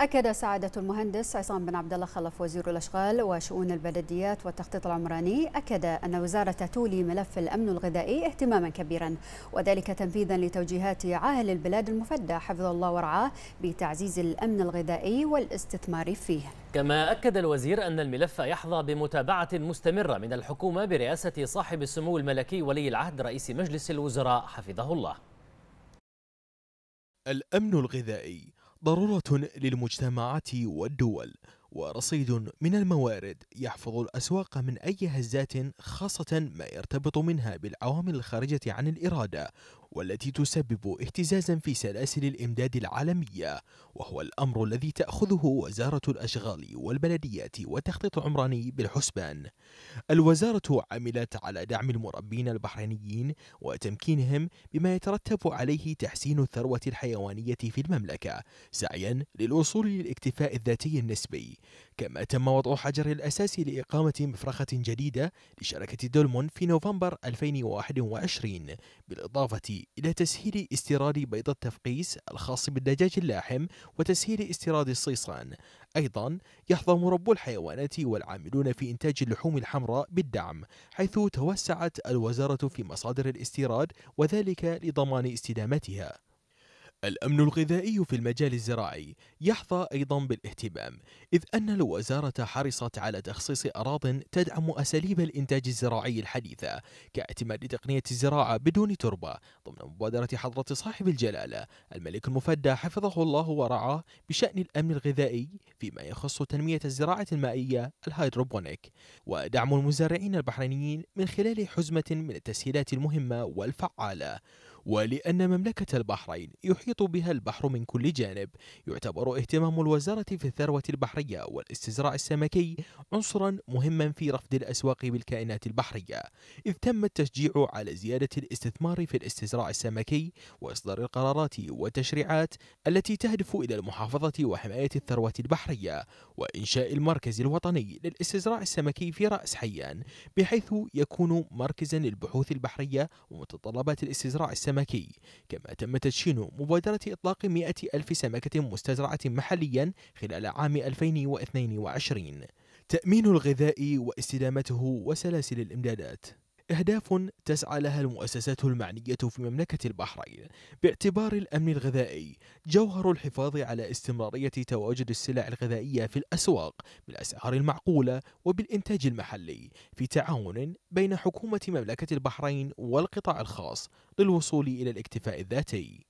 أكد سعادة المهندس عصام بن عبد الله خلف وزير الأشغال وشؤون البلديات والتخطيط العمراني أكد أن وزارة تولي ملف الأمن الغذائي اهتماما كبيرا وذلك تنفيذا لتوجيهات عاهل البلاد المفدى حفظ الله ورعاه بتعزيز الأمن الغذائي والاستثمار فيه كما أكد الوزير أن الملف يحظى بمتابعة مستمرة من الحكومة برئاسة صاحب السمو الملكي ولي العهد رئيس مجلس الوزراء حفظه الله الأمن الغذائي ضرورة للمجتمعات والدول ورصيد من الموارد يحفظ الأسواق من أي هزات خاصة ما يرتبط منها بالعوامل الخارجة عن الإرادة والتي تسبب اهتزازا في سلاسل الإمداد العالمية وهو الأمر الذي تأخذه وزارة الأشغال والبلديات وتخطيط عمراني بالحسبان الوزارة عملت على دعم المربين البحرينيين وتمكينهم بما يترتب عليه تحسين الثروة الحيوانية في المملكة سعيا للوصول للاكتفاء الذاتي النسبي كما تم وضع حجر الأساس لإقامة مفرخة جديدة لشركة دولمون في نوفمبر 2021 بالإضافة إلى تسهيل استيراد بيض التفقيس الخاص بالدجاج اللاحم وتسهيل استيراد الصيصان أيضا يحظى مربو الحيوانات والعاملون في إنتاج اللحوم الحمراء بالدعم حيث توسعت الوزارة في مصادر الاستيراد وذلك لضمان استدامتها الأمن الغذائي في المجال الزراعي يحظى أيضا بالاهتمام إذ أن الوزارة حرصت على تخصيص أراض تدعم أساليب الإنتاج الزراعي الحديثة كاعتماد تقنية الزراعة بدون تربة ضمن مبادرة حضرة صاحب الجلالة الملك المفدى حفظه الله ورعاه بشأن الأمن الغذائي فيما يخص تنمية الزراعة المائية الهيدروبونيك ودعم المزارعين البحرينيين من خلال حزمة من التسهيلات المهمة والفعالة ولأن مملكة البحرين يحيط بها البحر من كل جانب يعتبر اهتمام الوزارة في الثروة البحرية والاستزراع السمكي عنصرا مهما في رفض الأسواق بالكائنات البحرية إذ تم التشجيع على زيادة الاستثمار في الاستزراع السمكي وإصدار القرارات والتشريعات التي تهدف إلى المحافظة وحماية الثروة البحرية وإنشاء المركز الوطني للاستزراع السمكي في رأس حيان بحيث يكون مركزا للبحوث البحرية ومتطلبات الاستزراع السمكي السمكي كما تم تدشين مبادرة إطلاق 100 ألف سمكة مستزرعة محليا خلال عام 2022 تأمين الغذاء واستدامته وسلاسل الإمدادات أهداف تسعى لها المؤسسات المعنية في مملكة البحرين باعتبار الأمن الغذائي جوهر الحفاظ على استمرارية تواجد السلع الغذائية في الأسواق بالأسعار المعقولة وبالإنتاج المحلي في تعاون بين حكومة مملكة البحرين والقطاع الخاص للوصول إلى الاكتفاء الذاتي